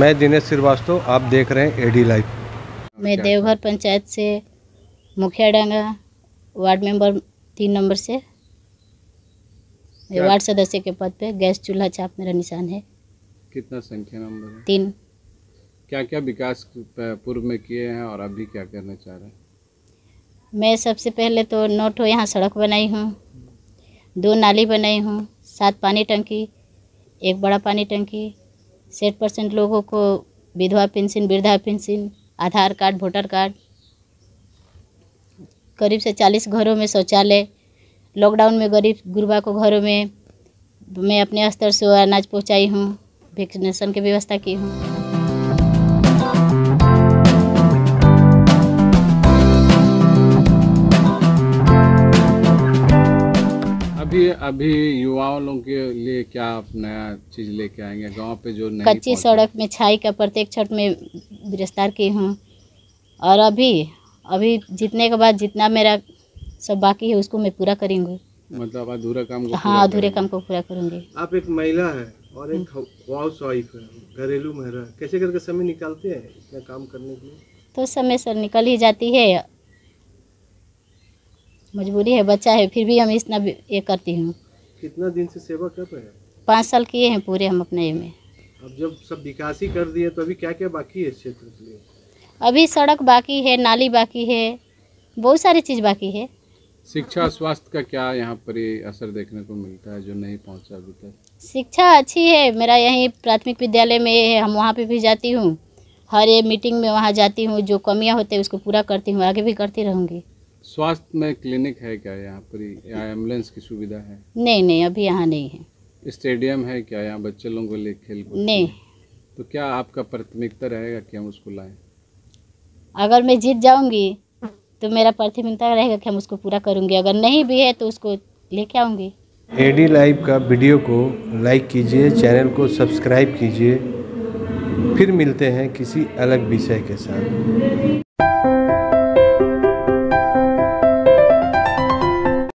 मैं दिनेश श्रीवास्तव आप देख रहे हैं एडी लाइव मैं देवघर पंचायत से मुखिया डांगा वार्ड मेंबर तीन नंबर से वार्ड सदस्य के पद पे गैस चूल्हा छाप मेरा निशान है कितना संख्या नंबर है तीन क्या क्या विकास पूर्व में किए हैं और अभी क्या करना चाह रहे हैं मैं सबसे पहले तो नोट हो यहाँ सड़क बनाई हूँ दो नाली बनाई हूँ सात पानी टंकी एक बड़ा पानी टंकी सेठ परसेंट लोगों को विधवा पेंशन वृद्धा pension Aadhaar card voter card करीब से चालीस घरों में शौचालय लॉकडाउन में गरीब गुरबा को घरों में मैं अपने स्तर से अनाज पहुंचाई हूँ वैक्सीनेशन की व्यवस्था की हूँ अभी अभी युवाओं लोगों के लिए क्या आप नया चीज लेके आएंगे गांव पे जो नहीं कच्ची सड़क में छाई का प्रत्येक छठ में गिरफ्तार की हूँ और अभी अभी जीतने के बाद जितना मेरा सब बाकी है उसको मैं पूरा करूँगी मतलब अधूरा काम को हाँ अधूरे काम को पूरा करूँगी आप एक महिला है और एक हाउस वाइफ है घरेलू महिला कैसे करके समय निकालते हैं इतना काम करने के लिए तो समय सर निकल ही जाती है मजबूरी है बच्चा है फिर भी हम इतना ये करती हूँ कितना दिन से सेवा कर रहे हैं पाँच साल किए हैं पूरे हम अपने में अब जब सब विकास ही कर दिए तो अभी क्या क्या बाकी है क्षेत्र के लिए अभी सड़क बाकी है नाली बाकी है बहुत सारी चीज़ बाकी है शिक्षा स्वास्थ्य का क्या यहाँ पर असर देखने को मिलता है जो नहीं पहुँचा अभी तक शिक्षा अच्छी है मेरा यहीं प्राथमिक विद्यालय में है हम वहाँ पे भी जाती हूँ हर एक मीटिंग में वहाँ जाती हूँ जो कमियाँ होते हैं उसको पूरा करती हूँ आगे भी करती रहूँगी स्वास्थ्य में क्लिनिक है क्या यहाँ पर या एम्बुलेंस की सुविधा है नहीं नहीं अभी यहाँ नहीं है स्टेडियम है क्या यहाँ बच्चे लोगों को लिए खेल नहीं तो क्या आपका प्राथमिकता रहेगा कि हम उसको लाएं अगर मैं जीत जाऊंगी तो मेरा प्राथमिकता रहेगा कि हम उसको पूरा करूंगी अगर नहीं भी है तो उसको लेके आऊंगी एडी लाइव का वीडियो को लाइक कीजिए चैनल को सब्सक्राइब कीजिए फिर मिलते हैं किसी अलग विषय के साथ